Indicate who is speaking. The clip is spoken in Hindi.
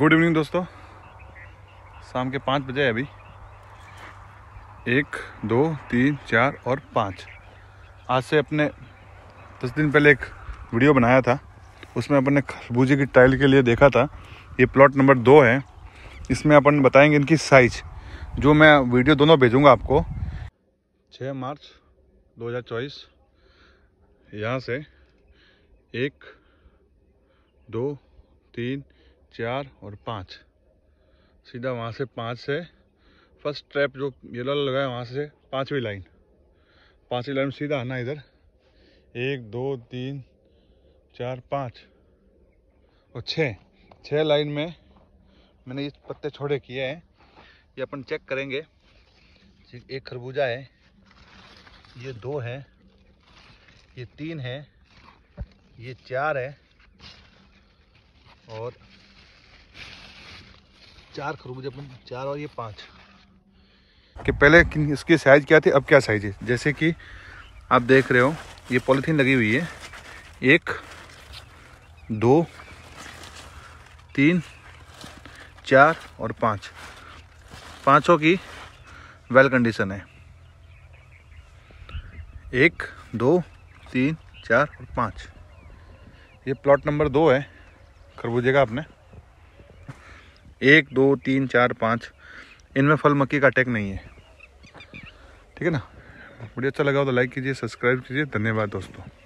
Speaker 1: गुड इवनिंग दोस्तों शाम के पाँच बजे अभी एक दो तीन चार और पाँच आज से अपने दस दिन पहले एक वीडियो बनाया था उसमें अपन ने खरबूजे की टाइल के लिए देखा था ये प्लॉट नंबर दो है इसमें अपन बताएंगे इनकी साइज जो मैं वीडियो दोनों भेजूंगा आपको छः मार्च 2024 यहाँ से एक दो तीन चार और पाँच सीधा वहाँ से पाँच से फर्स्ट ट्रैप जो येलो लगा है वहाँ से पाँचवीं लाइन पाँचवीं लाइन सीधा आना इधर एक दो तीन चार पाँच और छः छः लाइन में मैंने ये पत्ते छोड़े किए हैं ये अपन चेक करेंगे एक खरबूजा है ये दो है ये तीन है ये चार है और चार खरबूजे अपन चार और ये पाँच कि पहले इसकी साइज़ क्या थी अब क्या साइज़ है जैसे कि आप देख रहे हो ये पॉलीथीन लगी हुई है एक दो तीन चार और पाँच पाँचों की वेल कंडीशन है एक दो तीन चार और पाँच ये प्लॉट नंबर दो है खरबूजे का आपने एक दो तीन चार पाँच इनमें फल मक्की का अटैक नहीं है ठीक है ना वीडियो अच्छा लगा हो तो लाइक कीजिए सब्सक्राइब कीजिए धन्यवाद दोस्तों